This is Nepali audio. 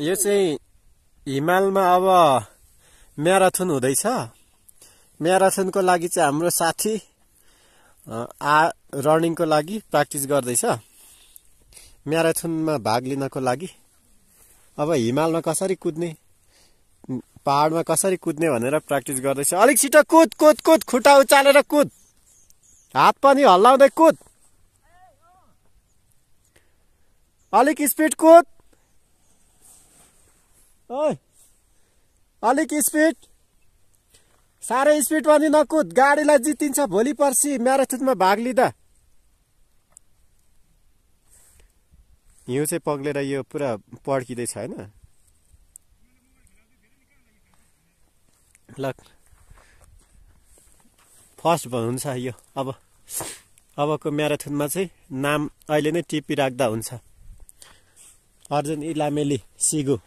यो चाहिँ हिमालमा अब म्याराथन हुँदैछ म्याराथनको लागि चाहिँ हाम्रो साथी आ रनिङको लागि प्र्याक्टिस गर्दैछ म्याराथनमा भाग लिनको लागि अब हिमालमा कसरी कुद्ने पहाडमा कसरी कुद्ने भनेर प्र्याक्टिस गर्दैछ अलिक छिटो कुद कुद कुद खुट्टा उचालेर कुद हात पनि हल्लाउँदै कुद अलिक स्पिड कुद ओइ अलिक स्पिड साह्रै स्पिड पनि नकुद गाडीलाई जितिन्छ भोलि पर्सि म्याराथुनमा भाग लिँदा हिउँ चाहिँ पग्लेर यो पुरा पड्किँदैछ होइन ल फर्स्ट हुन्छ यो अब अबको म्याराथुनमा चाहिँ नाम अहिले नै टिपिराख्दा हुन्छ अर्जुन इलामेली सिगु